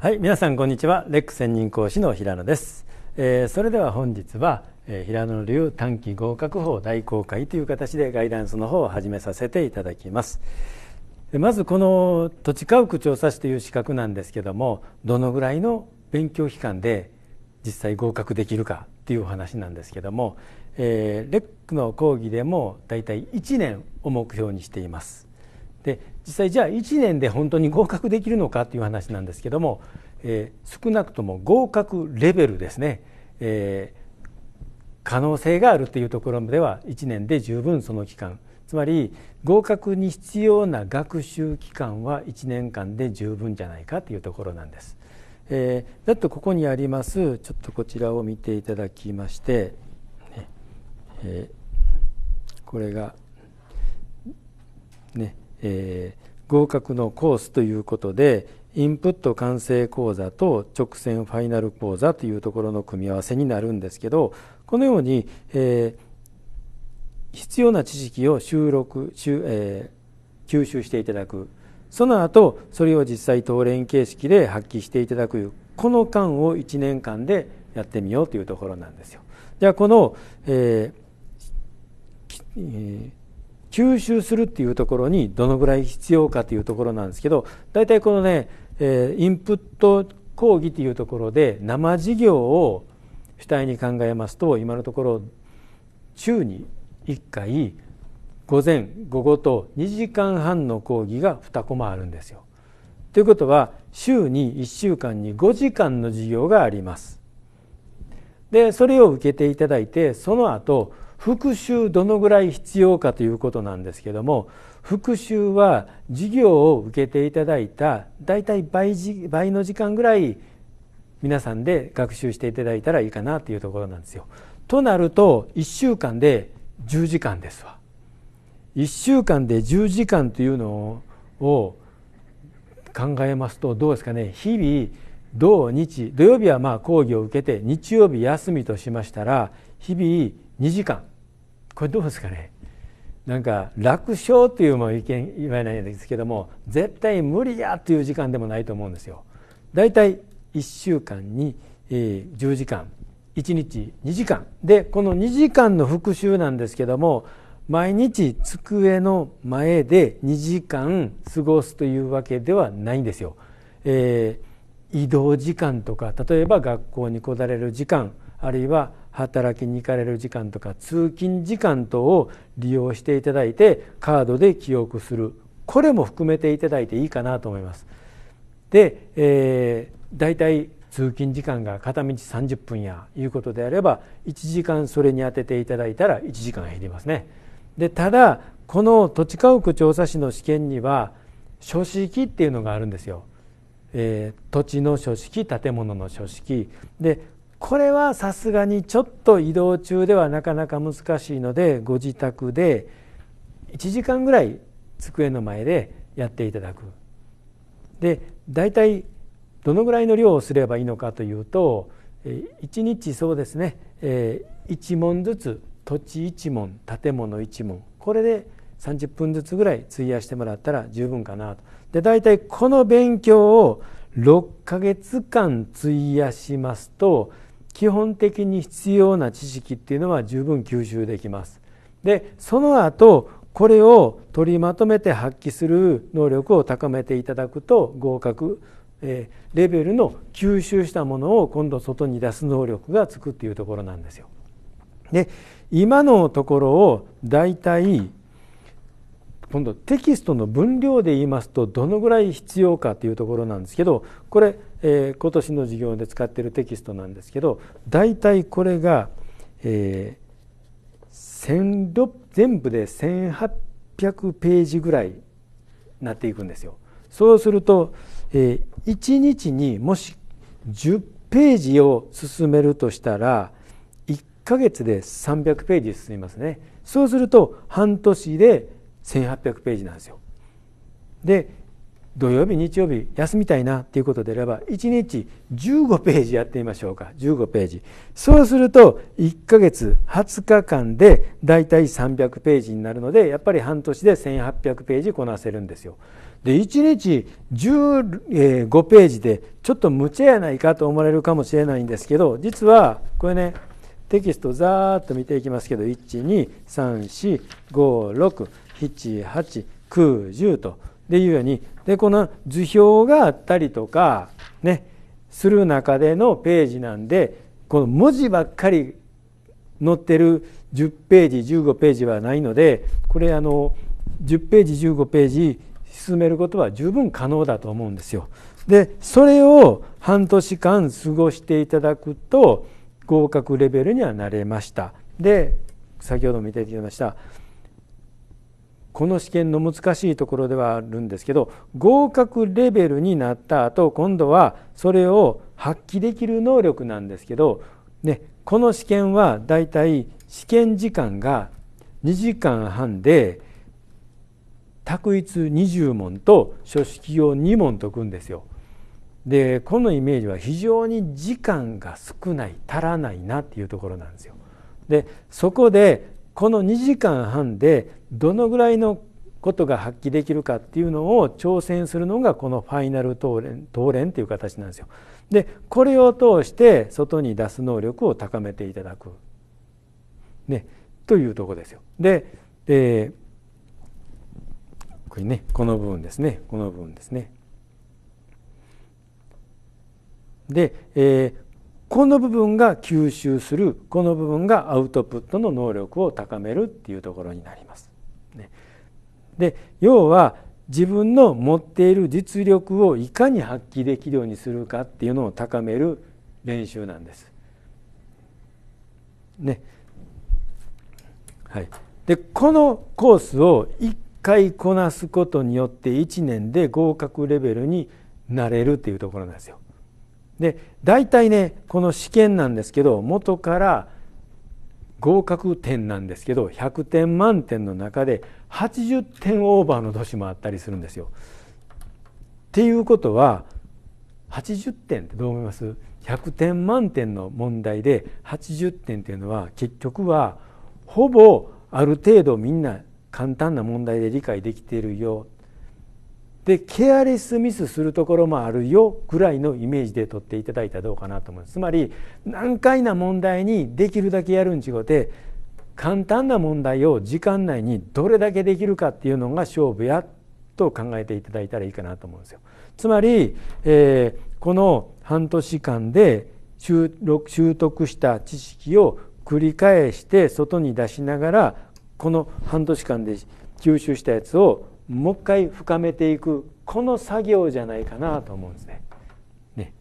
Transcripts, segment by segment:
はい皆さんこんにちはレック専任講師の平野です、えー、それでは本日は、えー、平野流短期合格法大公開という形でガイダンスの方を始めさせていただきますまずこの土地家屋調査士という資格なんですけどもどのぐらいの勉強期間で実際合格できるかっていうお話なんですけども、えー、レックの講義でもだいたい1年を目標にしていますで実際じゃあ1年で本当に合格できるのかという話なんですけども、えー、少なくとも合格レベルですね、えー、可能性があるというところでは1年で十分その期間つまり合格に必要な学習期間は1年間で十分じゃないかというところなんです。えー、だとここにありますちょっとこちらを見ていただきまして、ねえー、これがねえー、合格のコースということでインプット完成講座と直線ファイナル講座というところの組み合わせになるんですけどこのように、えー、必要な知識を収録、えー、吸収していただくその後それを実際当連形式で発揮していただくこの間を1年間でやってみようというところなんですよ。じゃあこの、えーえー吸収するっていうところにどのぐらい必要かというところなんですけど大体このね、えー、インプット講義っていうところで生授業を主体に考えますと今のところ週に1回午前午後と2時間半の講義が2コマあるんですよ。ということは週に1週間に5時間の授業があります。でそれを受けていただいてその後復習どのぐらい必要かということなんですけども復習は授業を受けていただいた大体倍倍の時間ぐらい皆さんで学習していただいたらいいかなというところなんですよ。となると1週間で10時間ですわ。1週間で10時間というのを考えますとどうですかね日々土日土曜日はまあ講義を受けて日曜日休みとしましたら日々2時間これどうですかねなんか楽勝というも意見言わないんですけども絶対無理やという時間でもないと思うんですよ。だいたい1週間に10時間1日2時間でこの2時間の復習なんですけども毎日机の前で2時間過ごすというわけではないんですよ。えー、移動時間とか例えば学校に来られる時間あるいは働きに行かれる時間とか通勤時間等を利用していただいてカードで記憶するこれも含めていただいていいかなと思います。で、えー、だいたい通勤時間が片道30分やいうことであれば1時間それに当てていただいたら1時間減りますね。でただこの土地家屋調査士の試験には書式っていうのがあるんですよ。えー、土地の書式建物の書式でこれはさすがにちょっと移動中ではなかなか難しいのでご自宅で1時間ぐらい机の前でやっていただく。で大体どのぐらいの量をすればいいのかというと1日そうですね1問ずつ土地1問建物1問これで30分ずつぐらい費やしてもらったら十分かなと。で大体この勉強を6ヶ月間費やしますと基本的に必要な知識っていうのは十分吸収できます。でその後これを取りまとめて発揮する能力を高めていただくと合格、えレベルの吸収したものを今度外に出す能力がつくっていうところなんですよ。で今のところをだいたい今度テキストの分量で言いますとどのぐらい必要かというところなんですけどこれ、えー、今年の授業で使っているテキストなんですけど大体これが、えー、全部で1800ページぐらいなっていくんですよ。そうすると、えー、1日にもし10ページを進めるとしたら1ヶ月で300ページ進みますね。そうすると半年で1800ページなんですよ。で土曜日日曜日休みたいなっていうことであれば1日15ページやってみましょうか15ページそうすると1ヶ月20日間でだいたい300ページになるのでやっぱり半年で1800ページこなせるんですよで1日15ページでちょっと無茶やないかと思われるかもしれないんですけど実はこれねテキストざーっと見ていきますけど1 2 3 4 5 6 7、8、9、10とでいうようにでこの図表があったりとかねする中でのページなんでこの文字ばっかり載ってる10ページ15ページはないのでこれあの10ページ15ページ進めることは十分可能だと思うんですよ。でそれを半年間過ごしていただくと合格レベルにはなれました。で先ほども見ていただきましたこの試験の難しいところではあるんですけど合格レベルになった後今度はそれを発揮できる能力なんですけど、ね、この試験はだいたい試験時間が2時間半で択一20問と書式用2問解くんですよ。でこのイメージは非常に時間が少ない足らないなっていうところなんですよ。でそこでこの2時間半でどのぐらいのことが発揮できるかっていうのを挑戦するのがこのファイナル討論討論っていう形なんですよ。でこれを通して外に出す能力を高めていただく、ね、というとこですよ。で、えー、これねこの部分ですねこの部分ですね。で、えー、この部分が吸収するこの部分がアウトプットの能力を高めるっていうところになります。で要は自分の持っている実力をいかに発揮できるようにするかっていうのを高める練習なんです。ねはい、でこのコースを1回こなすことによって1年で合格レベルになれるっていうところなんですよ。で大体ねこの試験なんですけど元から合格点なんですけど100点満点の中で80点オーバーの年もあったりするんですよ。っていうことは80点ってどう思います ?100 点満点の問題で80点っていうのは結局はほぼある程度みんな簡単な問題で理解できているよでケアレスミスするところもあるよぐらいのイメージで取っていただいたらどうかなと思いますつまり難解な問題にできるだけやるんちごて簡単な問題を時間内にどれだけできるかっていうのが勝負やと考えていただいたらいいかなと思うんですよ。つまり、えー、この半年間で習得した知識を繰り返して外に出しながらこの半年間で吸収したやつをもう一回深めていくこの作業じゃないかなと思うんですね。ね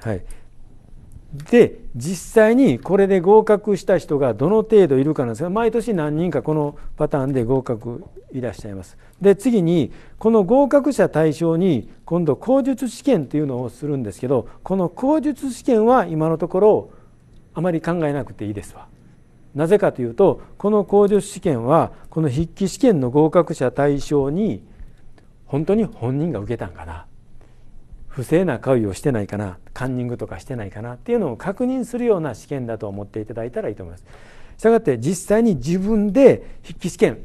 はい、で実際にこれで合格した人がどの程度いるかなんですが毎年何人かこのパターンで合格いらっしゃいます。で次にこの合格者対象に今度口述試験というのをするんですけどこの口述試験は今のところあまり考えなくていいですわ。なぜかというとこの控除試験はこの筆記試験の合格者対象に本当に本人が受けたんかな不正な行為をしてないかなカンニングとかしてないかなっていうのを確認するような試験だと思っていただいたらいいと思います。したがって実際に自分で筆記試験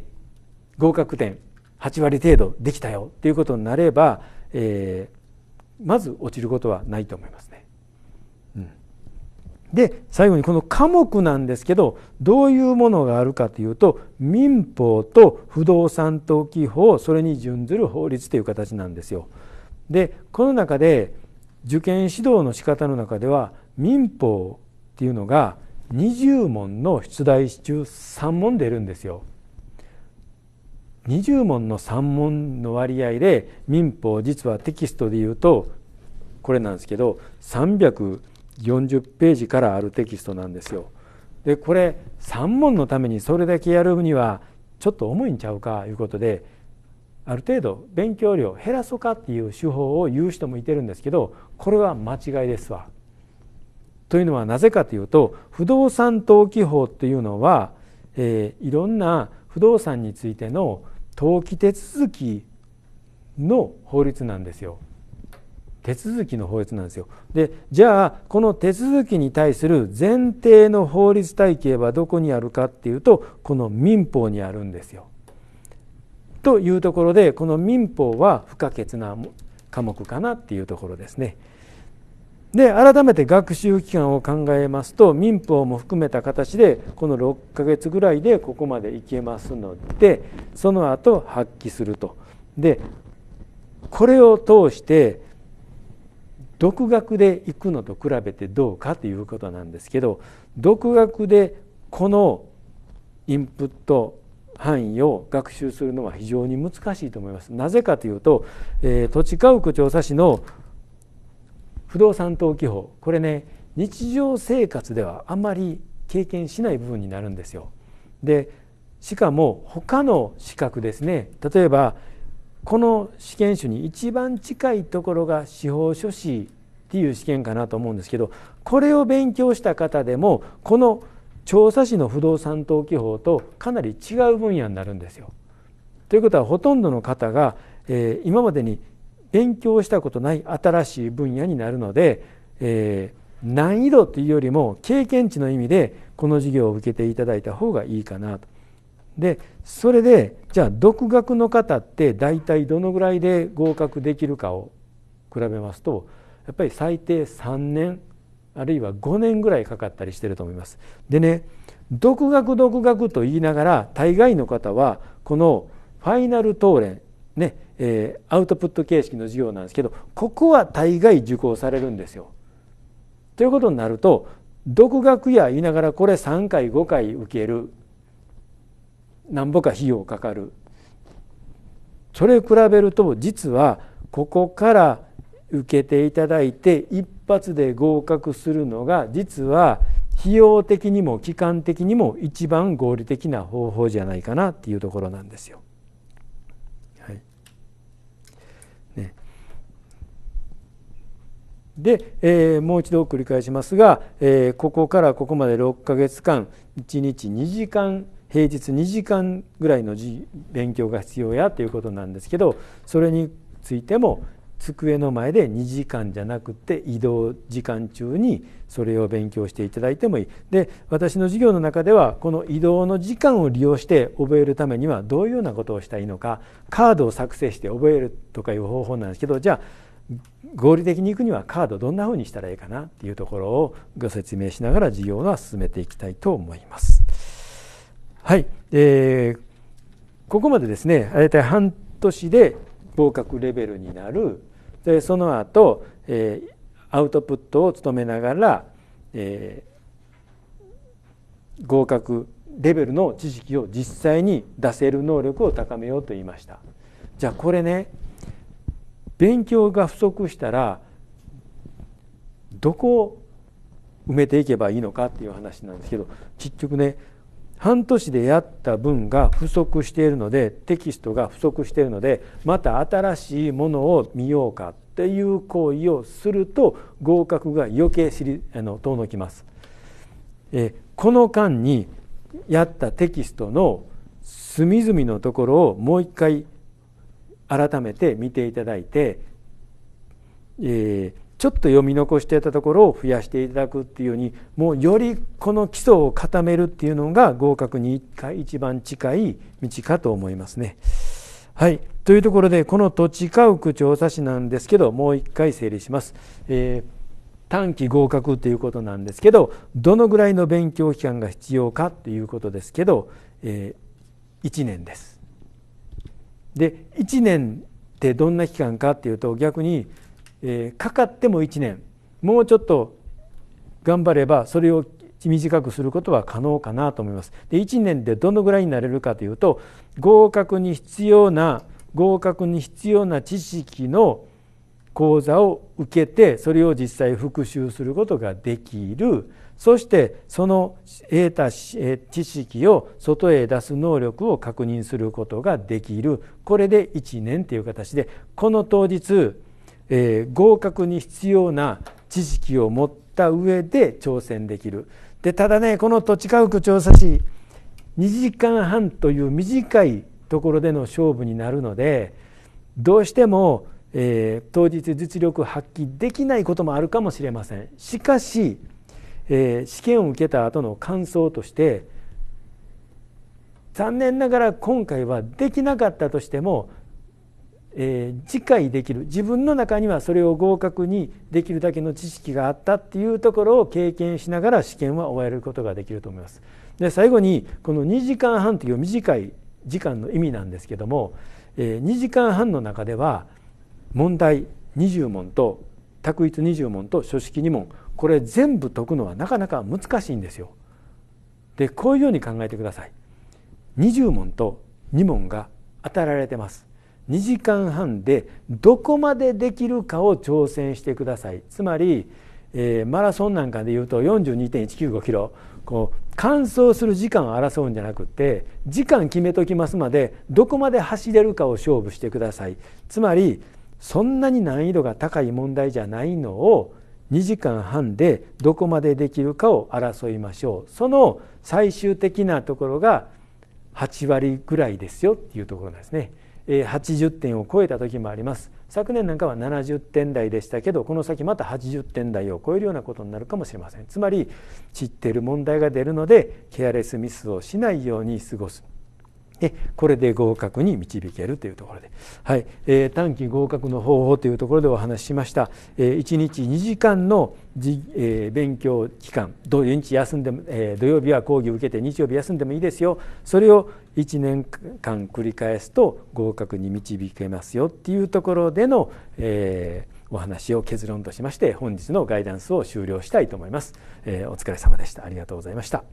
合格点8割程度できたよっていうことになれば、えー、まず落ちることはないと思いますね。で最後にこの科目なんですけどどういうものがあるかというと民法と不動産登記法それに準ずる法律という形なんですよ。でこの中で受験指導の仕方の中では民法っていうのが20問の出題中3問出るんですよ。20問の3問の割合で民法実はテキストで言うとこれなんですけど300 40ページからあるテキストなんですよ。でこれ3問のためにそれだけやるにはちょっと重いんちゃうかいうことである程度勉強量減らそうかっていう手法を言う人もいてるんですけどこれは間違いですわ。というのはなぜかというと不動産登記法というのは、えー、いろんな不動産についての登記手続きの法律なんですよ。手続きの法律なんですよ。でじゃあこの手続きに対する前提の法律体系はどこにあるかっていうとこの民法にあるんですよ。というところでこの民法は不可欠な科目かなっていうところですね。で改めて学習期間を考えますと民法も含めた形でこの6ヶ月ぐらいでここまでいけますのでその後発揮すると。でこれを通して独学で行くのと比べてどうかということなんですけど独学でこのインプット範囲を学習するのは非常に難しいと思います。なぜかというと、えー、土地家屋調査士の不動産登記法これね日常生活ではあまり経験しない部分になるんですよ。でしかも他の資格ですね例えばこの試験種に一番近いところが司法書士っていう試験かなと思うんですけどこれを勉強した方でもこの調査士の不動産登記法とかなり違う分野になるんですよ。ということはほとんどの方が、えー、今までに勉強したことない新しい分野になるので、えー、難易度というよりも経験値の意味でこの授業を受けていただいた方がいいかなと。でそれでじゃあ独学の方って大体どのぐらいで合格できるかを比べますとやっぱり最低3年あるいは5年ぐらいかかったりしてると思います。でね独学独学と言いながら大概の方はこのファイナル答練ねえー、アウトプット形式の授業なんですけどここは大概受講されるんですよ。ということになると独学や言いながらこれ3回5回受けるなんぼか費用かかるそれ比べると実はここから受けていただいて一発で合格するのが実は費用的にも期間的にも一番合理的な方法じゃないかなっていうところなんですよ。はいね、で、えー、もう一度繰り返しますが、えー、ここからここまで6か月間1日2時間平日2時間ぐらいの勉強が必要やということなんですけどそれについても机の前で2時間じゃなくて移動時間中にそれを勉強していただいてもいいで私の授業の中ではこの移動の時間を利用して覚えるためにはどういうようなことをしたらいいのかカードを作成して覚えるとかいう方法なんですけどじゃあ合理的にいくにはカードどんなふうにしたらいいかなっていうところをご説明しながら授業は進めていきたいと思います。はい、えー、ここまでですね大体半年で合格レベルになるでその後、えー、アウトプットを務めながら、えー、合格レベルの知識を実際に出せる能力を高めようと言いましたじゃあこれね勉強が不足したらどこを埋めていけばいいのかっていう話なんですけど結局ね半年でやった分が不足しているのでテキストが不足しているのでまた新しいものを見ようかっていう行為をすると合格が余計知りあの遠のきます。えこの間にやったテキストの隅々のところをもう一回改めて見ていただいて、えー、ちょっと読み残していたところを増やしていただくっていうようにもうよりこの基礎を固めるっていうのが合格に一番近い道かと思いますね。はいというところでこの土地家屋調査士なんですけどもう一回整理します。えー短期合格っていうことなんですけどどのぐらいの勉強期間が必要かっていうことですけど、えー、1年です。で1年ってどんな期間かっていうと逆にえー、かかっても1年もうちょっと頑張ればそれを短くすることは可能かなと思います。で1年でどのぐらいになれるかというと合格に必要な合格に必要な知識の講座を受けてそれを実際復習することができるそしてその得た知識を外へ出す能力を確認することができるこれで1年という形でこの当日えー、合格に必要な知識を持った上で挑戦できるでただねこの土地家屋調査士2時間半という短いところでの勝負になるのでどうしても、えー、当日実力発揮できないこともあるかもしれませんしかし、えー、試験を受けた後の感想として残念ながら今回はできなかったとしてもえー、できる自分の中にはそれを合格にできるだけの知識があったっていうところを経験しながら試験は終えることができると思います。で最後にこの2時間半という短い時間の意味なんですけども、えー、2時間半の中では問題20問と択一20問と書式2問これ全部解くのはなかなか難しいんですよ。でこういうように考えてください。20問と2問が与えられてます。2時間半でどこまでできるかを挑戦してくださいつまり、えー、マラソンなんかでいうと42.195キロこう完走する時間を争うんじゃなくて時間決めときますまでどこまで走れるかを勝負してくださいつまりそんなに難易度が高い問題じゃないのを2時間半でどこまでできるかを争いましょうその最終的なところが8割ぐらいですよっていうところなんですね。80点を超えた時もあります昨年なんかは70点台でしたけどこの先また80点台を超えるようなことになるかもしれませんつまり知っている問題が出るのでケアレスミスをしないように過ごすでこれで合格に導けるというところで、はいえー、短期合格の方法というところでお話ししました、えー、1日2時間のじ、えー、勉強期間土日休んでも、えー、土曜日は講義を受けて日曜日休んでもいいですよそれを1年間繰り返すと合格に導けますよっていうところでの、えー、お話を結論としまして本日のガイダンスを終了したいと思います、えー、お疲れ様でしたありがとうございました